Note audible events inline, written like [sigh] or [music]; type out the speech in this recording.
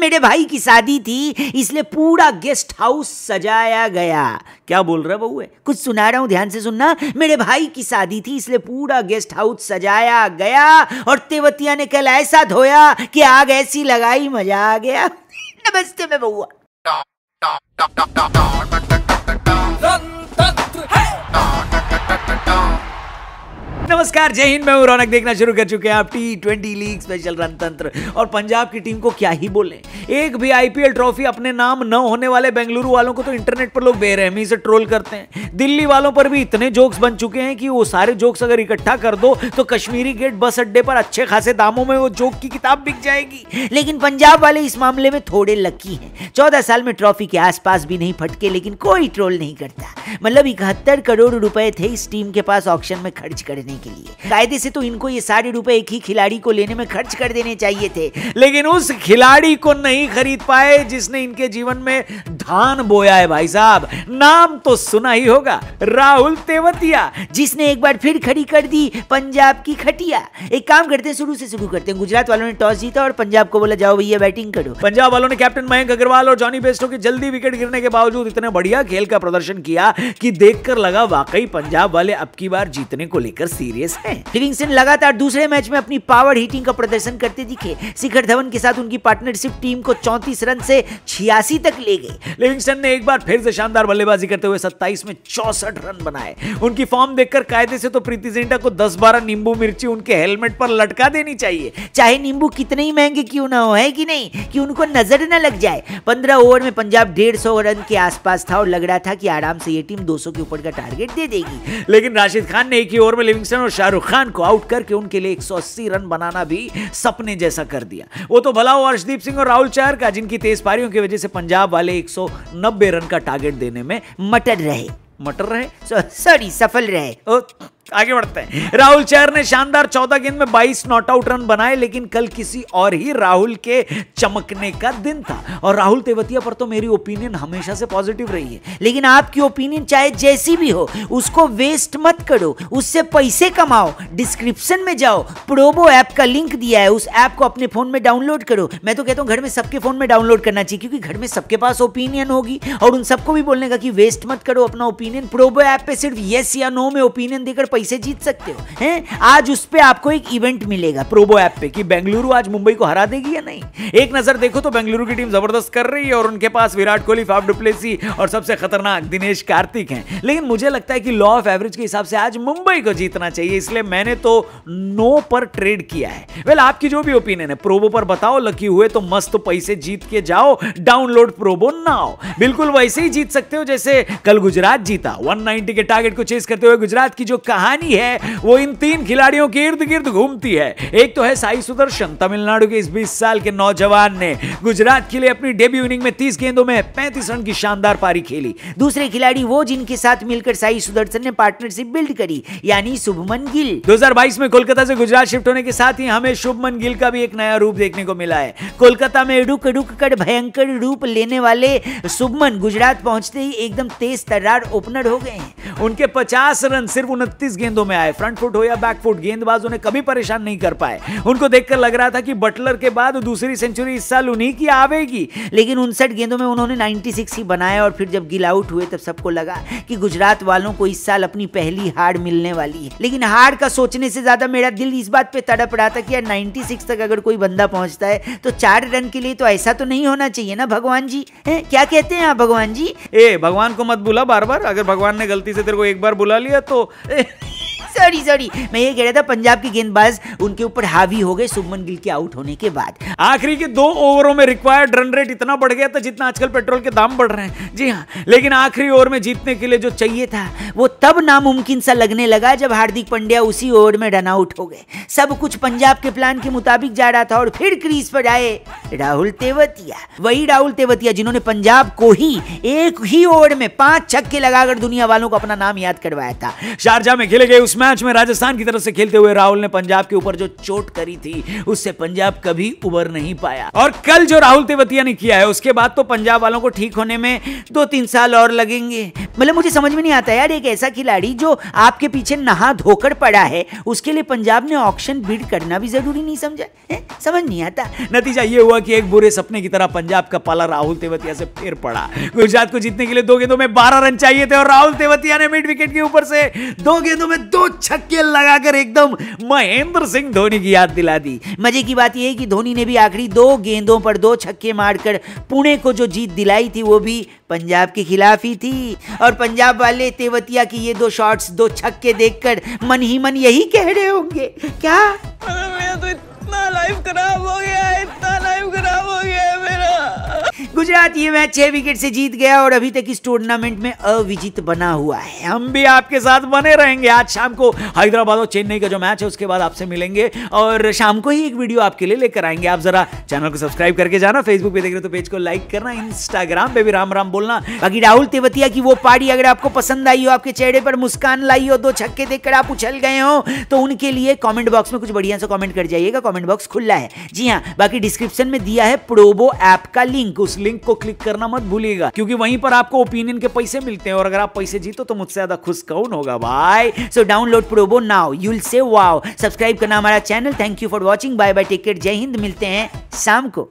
मेरे भाई की शादी थी इसलिए पूरा गेस्ट हाउस सजाया गया क्या बोल रहा बहू है कुछ सुना रहा हूँ ध्यान से सुनना मेरे भाई की शादी थी इसलिए पूरा गेस्ट हाउस सजाया गया और तेवतिया ने कल ऐसा धोया कि आग ऐसी लगाई मजा आ गया [laughs] नमस्ते मैं बहुआ नमस्कार जय हिंद मैं रौनक देखना शुरू कर चुके हैं आप टी ट्वेंटी लीग स्पेशल रणतंत्र और पंजाब की टीम को क्या ही बोले एक भी आईपीएल ट्रॉफी अपने नाम न होने वाले बेंगलुरु वालों को तो इंटरनेट पर लोग बेरहमी से ट्रोल करते हैं दिल्ली वालों पर भी इतने जोक्स बन चुके हैं कि वो सारे जोक्स अगर इकट्ठा कर दो तो कश्मीरी गेट बस अड्डे पर अच्छे खासे दामों में वो जोक की किताब बिक जाएगी लेकिन पंजाब वाले इस मामले में थोड़े लकी हैं चौदह साल में ट्रॉफी के आसपास भी नहीं फटके लेकिन कोई ट्रोल नहीं करता मतलब इकहत्तर करोड़ रुपए थे इस टीम के पास ऑप्शन में खर्च करने के लिए कायदे से तो इनको ये सारे रुपए एक ही खिलाड़ी को लेने में खर्च कर देने चाहिए थे लेकिन उस खिलाड़ी को नहीं खरीद पाए जिसने इनके जीवन में धान बोया है भाई साहब नाम तो सुना ही होगा राहुल तेवतिया जिसने एक बार फिर खड़ी कर दी पंजाब की खटिया एक काम करते शुरू से शुरू करते हैं गुजरात वालों ने टॉस जीता और पंजाब को बोला जाओ भैया बैटिंग करो पंजाब वालों ने कैप्टन मयंक अग्रवाल और जॉनी बेस्टो के जल्दी विकेट गिरने के बावजूद इतने बढ़िया खेल का प्रदर्शन किया कि देखकर लगा वाकई पंजाब वाले अब की बार जीतने को लेकर सीरियस सीरियस है लिविंगस्टन लगातार दूसरे मैच में अपनी पावर हीटिंग का प्रदर्शन करते दिखे शिखर धवन के साथ उनकी पार्टनरशिप टीम को चौतीस रन से छियासी तक ले गई लिविंगस्टन ने एक बार फिर से शानदार बल्लेबाजी करते हुए सत्ताईस में चौसठ रन बनाए उनकी फॉर्म देखकर कायदे से तो प्रीति जिंटा को दस बारह नींबू मिर्ची उनके हेलमेट पर लटका देनी चाहिए चाहे नींबू कितने ही महंगे क्यों ना हो है कि नहीं कि उनको नजर न लग जाए पंद्रह ओवर में पंजाब डेढ़ सौ रन के आसपास था और लग रहा था कि आराम से ये टीम दो सौ के ऊपर का टारगेट दे देगी लेकिन राशिद खान ने एक ही ओवर में लिविंगस्टन पाकिस्तान और शाहरुख खान को आउट करके उनके लिए 180 रन बनाना भी सपने जैसा कर दिया वो तो भला हो हर्षदीप सिंह और राहुल चार का जिनकी तेज पारियों की वजह से पंजाब वाले 190 रन का टारगेट देने में मटर रहे मटर रहे सॉरी सफल रहे ओ आगे बढ़ते हैं राहुल चहर ने शानदार चौदह गेंद में बाईस नॉट आउट रन बनाए लेकिन कल किसी और ही राहुल के चमकने का दिन था और राहुल तेवतिया पर तो मेरी ओपिनियन हमेशा से पॉजिटिव रही है लेकिन आपकी ओपिनियन चाहे जैसी भी हो उसको वेस्ट मत करो उससे पैसे कमाओ डिस्क्रिप्शन में जाओ प्रोबो ऐप का लिंक दिया है उस ऐप को अपने फोन में डाउनलोड करो मैं तो कहता हूँ घर में सबके फोन में डाउनलोड करना चाहिए क्योंकि घर में सबके पास ओपिनियन होगी और उन सबको भी बोलने का कि वेस्ट मत करो अपना ओपिनियन प्रोबो ऐप पे सिर्फ येस या नो में ओपिनियन देकर पैसे जीत सकते हो हैं आज उस पर आपको एक इवेंट मिलेगा प्रोबो ऐप पे कि बेंगलुरु आज मुंबई को हरा देगी या नहीं एक नजर देखो तो बेंगलुरु की टीम जबरदस्त कर रही है और उनके पास विराट कोहली फाफ डुप्लेसी और सबसे खतरनाक दिनेश कार्तिक हैं लेकिन मुझे लगता है कि लॉ ऑफ एवरेज के हिसाब से आज मुंबई को जीतना चाहिए इसलिए मैंने तो नो पर ट्रेड किया है वेल आपकी जो भी ओपिनियन है प्रोबो पर बताओ लकी हुए तो मस्त पैसे जीत के जाओ डाउनलोड प्रोबो नाउ बिल्कुल वैसे ही जीत सकते हो जैसे कल गुजरात जीता 190 के टारगेट को चेस करते हुए गुजरात की जो कहा कहानी है वो इन तीन खिलाड़ियों के इर्द गिर्द घूमती है एक तो है साई सुदर्शन तमिलनाडु के इस बीस साल के नौजवान ने गुजरात के लिए अपनी डेब्यू इनिंग में तीस गेंदों में पैंतीस रन की शानदार पारी खेली दूसरे खिलाड़ी वो जिनके साथ मिलकर साई सुदर्शन ने पार्टनरशिप बिल्ड करी यानी शुभमन गिल 2022 में कोलकाता से गुजरात शिफ्ट होने के साथ ही हमें शुभमन गिल का भी एक नया रूप देखने को मिला है कोलकाता में रुक रुक कर भयंकर रूप लेने वाले शुभमन गुजरात पहुंचते ही एकदम तेज तर्रार ओपनर हो गए हैं उनके 50 रन सिर्फ उनतीस तेज गेंदों में आए फ्रंट फुट हो या बैक फुट गेंदबाज उन्हें कभी परेशान नहीं कर पाए उनको देखकर लग रहा था कि बटलर के बाद दूसरी सेंचुरी इस साल उन्हीं की आवेगी लेकिन उनसठ गेंदों में उन्होंने 96 ही बनाया और फिर जब गिल आउट हुए तब सबको लगा कि गुजरात वालों को इस साल अपनी पहली हार मिलने वाली है लेकिन हार का सोचने से ज्यादा मेरा दिल इस बात पे तड़प रहा था कि यार 96 तक अगर कोई बंदा पहुंचता है तो चार रन के लिए तो ऐसा तो नहीं होना चाहिए ना भगवान जी है? क्या कहते हैं आप भगवान जी ए भगवान को मत बुला बार बार अगर भगवान ने गलती से तेरे को एक बार बुला लिया तो ए, सॉरी सॉरी मैं ये कह रहा था पंजाब के गेंदबाज उनके ऊपर हावी हो गए सुमन गिल के आउट होने के बाद आखिरी के दो ओवरों में रिक्वायर्ड रन रेट इतना बढ़ गया था जितना आजकल पेट्रोल के दाम बढ़ रहे हैं जी हाँ लेकिन आखिरी ओवर में जीतने के लिए जो चाहिए था वो तब नामुमकिन सा लगने लगा जब हार्दिक पंड्या उसी ओवर में रन आउट हो गए सब कुछ पंजाब के प्लान के मुताबिक जा रहा था और फिर क्रीज पर आए राहुल तेवतिया वही राहुल तेवतिया जिन्होंने पंजाब को ही एक ही ओवर में पांच छक्के लगाकर दुनिया वालों को अपना नाम याद करवाया था शारजा में खेले गए उसमें मैच में राजस्थान की तरफ से खेलते हुए राहुल ने पंजाब के ऊपर जो चोट करी थी उससे पंजाब कभी उबर नहीं पाया और कल जो राहुल तेवतिया ने किया है उसके बाद तो पंजाब वालों को ठीक होने में दो तीन साल और लगेंगे मतलब मुझे समझ में नहीं आता यार एक ऐसा खिलाड़ी जो आपके पीछे नहा धोकर पड़ा है उसके लिए पंजाब ने ऑप्शन बिड करना भी जरूरी नहीं समझा समझ नहीं आता नतीजा ये हुआ कि एक बुरे सपने की तरह पंजाब का पाला राहुल तेवतिया से फिर पड़ा गुजरात को जीतने के लिए दो गेंदों में बारह रन चाहिए थे और राहुल तेवतिया ने मिड विकेट के ऊपर से दो गेंदों में दो छक्के लगाकर एकदम महेंद्र सिंह धोनी की याद दिला दी मजे की बात यह है कि धोनी ने भी आखिरी दो गेंदों पर दो छक्के मारकर पुणे को जो जीत दिलाई थी वो भी पंजाब के खिलाफ ही थी और पंजाब वाले तेवतिया की ये दो शॉट्स दो छक्के देखकर मन ही मन यही कह रहे होंगे क्या मेरा तो इतना लाइफ खराब हो गया इतना लाइफ खराब हो गया मेरा गुजरात ये मैच छह विकेट से जीत गया और अभी तक इस टूर्नामेंट में अविजित बना हुआ है हम भी आपके साथ बने रहेंगे आज शाम को हैदराबाद और चेन्नई का जो मैच है उसके बाद आपसे मिलेंगे और शाम को ही एक वीडियो आपके लिए लेकर आएंगे आप जरा चैनल को सब्सक्राइब करके जाना फेसबुक पे देख रहे तो पेज को लाइक करना इंस्टाग्राम पे भी राम राम बोलना बाकी राहुल तेवतिया की वो पार्टी अगर आपको पसंद आई हो आपके चेहरे पर मुस्कान लाई हो दो छक्के देखकर आप उछल गए हो तो उनके लिए कॉमेंट बॉक्स में कुछ बढ़िया से कॉमेंट कर जाइएगा कॉमेंट बॉक्स खुला है जी हाँ बाकी डिस्क्रिप्शन में दिया है प्रोबो ऐप का का लिंक उस लिंक को क्लिक करना मत भूलिएगा क्योंकि वहीं पर आपको ओपिनियन के पैसे मिलते हैं और अगर आप पैसे जीतो तो मुझसे ज्यादा खुश कौन होगा भाई so download Probo now you say wow subscribe करना हमारा channel thank you for watching bye bye ticket जय हिंद मिलते हैं शाम को